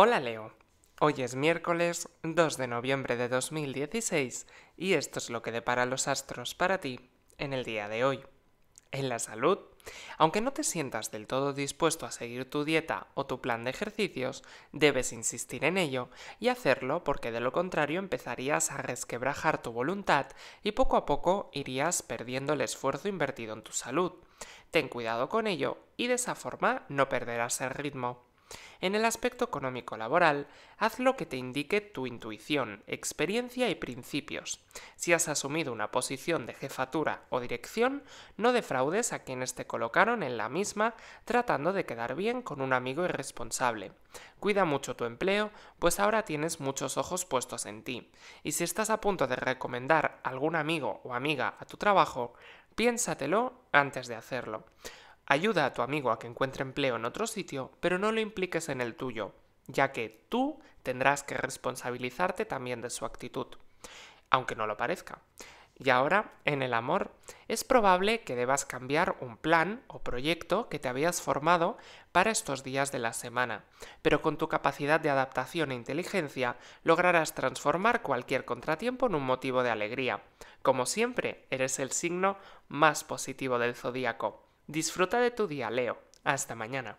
Hola Leo, hoy es miércoles 2 de noviembre de 2016 y esto es lo que depara los astros para ti en el día de hoy. En la salud, aunque no te sientas del todo dispuesto a seguir tu dieta o tu plan de ejercicios, debes insistir en ello y hacerlo porque de lo contrario empezarías a resquebrajar tu voluntad y poco a poco irías perdiendo el esfuerzo invertido en tu salud. Ten cuidado con ello y de esa forma no perderás el ritmo. En el aspecto económico-laboral, haz lo que te indique tu intuición, experiencia y principios. Si has asumido una posición de jefatura o dirección, no defraudes a quienes te colocaron en la misma tratando de quedar bien con un amigo irresponsable. Cuida mucho tu empleo, pues ahora tienes muchos ojos puestos en ti. Y si estás a punto de recomendar algún amigo o amiga a tu trabajo, piénsatelo antes de hacerlo. Ayuda a tu amigo a que encuentre empleo en otro sitio, pero no lo impliques en el tuyo, ya que tú tendrás que responsabilizarte también de su actitud, aunque no lo parezca. Y ahora, en el amor, es probable que debas cambiar un plan o proyecto que te habías formado para estos días de la semana, pero con tu capacidad de adaptación e inteligencia lograrás transformar cualquier contratiempo en un motivo de alegría. Como siempre, eres el signo más positivo del zodíaco. Disfruta de tu día, Leo. Hasta mañana.